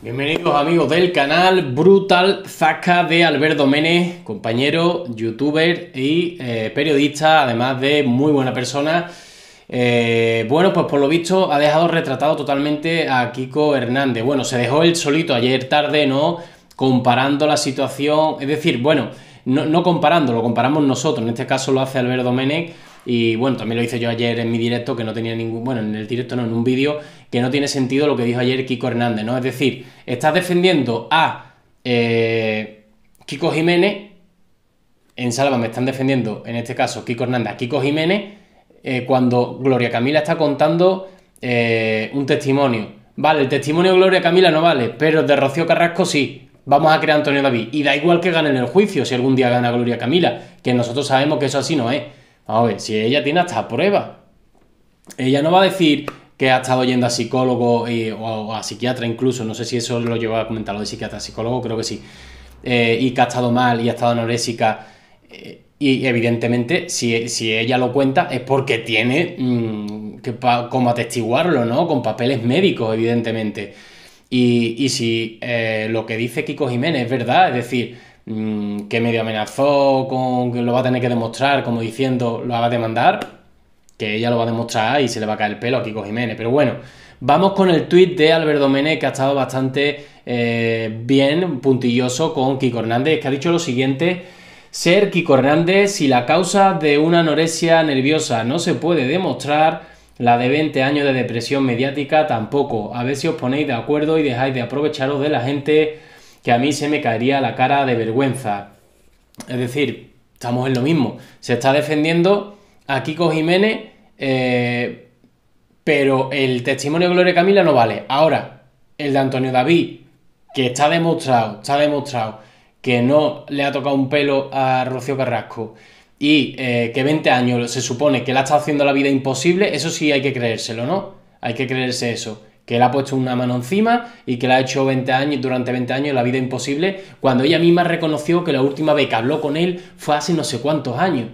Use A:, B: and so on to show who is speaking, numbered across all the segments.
A: Bienvenidos amigos del canal Brutal Zaca de Alberto Menes, compañero, youtuber y eh, periodista, además de muy buena persona. Eh, bueno, pues por lo visto ha dejado retratado totalmente a Kiko Hernández. Bueno, se dejó él solito ayer tarde, ¿no? Comparando la situación, es decir, bueno, no, no comparando, lo comparamos nosotros, en este caso lo hace Alberto Menes y bueno, también lo hice yo ayer en mi directo, que no tenía ningún. Bueno, en el directo no, en un vídeo, que no tiene sentido lo que dijo ayer Kiko Hernández, ¿no? Es decir, estás defendiendo a eh, Kiko Jiménez. En Salva me están defendiendo, en este caso, Kiko Hernández, a Kiko Jiménez, eh, cuando Gloria Camila está contando eh, un testimonio. Vale, el testimonio de Gloria Camila no vale, pero de Rocío Carrasco sí. Vamos a crear a Antonio David. Y da igual que gane en el juicio si algún día gana Gloria Camila, que nosotros sabemos que eso así no es. A ver, si ella tiene hasta prueba, Ella no va a decir que ha estado yendo eh, a psicólogo o a psiquiatra incluso, no sé si eso lo lleva a comentar, de psiquiatra, psicólogo, creo que sí, eh, y que ha estado mal y ha estado anorésica. Eh, y evidentemente, si, ella lo cuenta, es porque tiene mm, que como atestiguarlo, ¿no? Con papeles médicos, evidentemente. Y, y si lo que dice Kiko Jiménez es verdad, es decir, Mm, que medio amenazó con que lo va a tener que demostrar, como diciendo, lo va a demandar, que ella lo va a demostrar y se le va a caer el pelo a Kiko Jiménez. Pero bueno, vamos con el tuit de Alberto Mené, que ha estado bastante eh, bien puntilloso con Kiko Hernández, que ha dicho lo siguiente. Ser Kiko Hernández si la causa de una anorexia nerviosa no se puede demostrar, la de 20 años de depresión mediática tampoco. A ver si os ponéis de acuerdo y dejáis de aprovecharos de la gente que a mí se me caería la cara de vergüenza. Es decir, estamos en lo mismo. Se está defendiendo a Kiko Jiménez, eh, pero el testimonio de Gloria Camila no vale. Ahora, el de Antonio David, que está demostrado, está demostrado que no le ha tocado un pelo a Rocío Carrasco y eh, que 20 años se supone que le ha estado haciendo la vida imposible, eso sí hay que creérselo, ¿no? Hay que creerse eso que le ha puesto una mano encima y que le ha hecho 20 años, durante 20 años la vida imposible, cuando ella misma reconoció que la última vez que habló con él fue hace no sé cuántos años.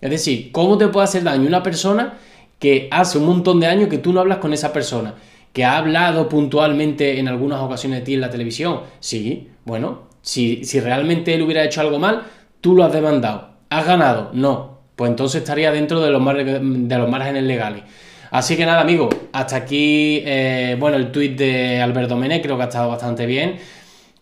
A: Es decir, ¿cómo te puede hacer daño una persona que hace un montón de años que tú no hablas con esa persona? Que ha hablado puntualmente en algunas ocasiones de ti en la televisión. Sí, bueno, si, realmente él hubiera hecho algo mal, tú lo has demandado. ¿Has ganado? No. Pues entonces estaría dentro de los, de los márgenes legales. Así que nada, amigo. hasta aquí, eh, bueno, el tuit de Alberto Mene creo que ha estado bastante bien.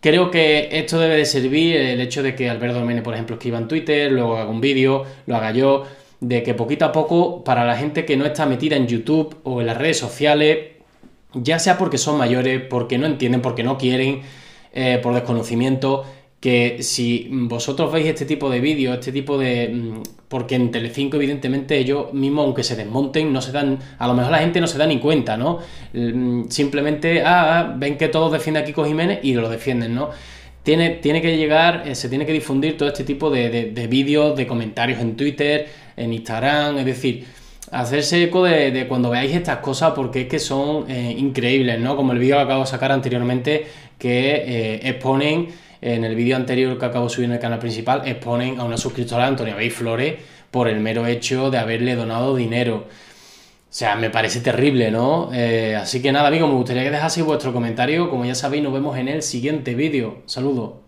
A: Creo que esto debe de servir, eh, el hecho de que Alberto Mene, por ejemplo, escriba en Twitter, luego haga un vídeo, lo haga yo, de que poquito a poco, para la gente que no está metida en YouTube o en las redes sociales, ya sea porque son mayores, porque no entienden, porque no quieren, eh, por desconocimiento, que si vosotros veis este tipo de vídeos, este tipo de... Mm, porque en Telecinco, evidentemente, ellos mismos, aunque se desmonten, no se dan... A lo mejor la gente no se da ni cuenta, ¿no? Mm, simplemente, ah, ah, ven que todos defienden a Kiko Jiménez y lo defienden, ¿no? Tiene, tiene que llegar, eh, se tiene que difundir todo este tipo de, vídeos, de comentarios en Twitter, en Instagram, es decir hacerse eco de, cuando veáis estas cosas porque es que son eh, increíbles, ¿no? Como el vídeo que acabo de sacar anteriormente que eh, exponen en el vídeo anterior que acabo de subir en el canal principal, exponen a una suscriptora, Antonia Bay Flores, por el mero hecho de haberle donado dinero. O sea, me parece terrible, ¿no? Eh, así que nada, amigos, me gustaría que dejaseis vuestro comentario. Como ya sabéis, nos vemos en el siguiente vídeo. Saludos.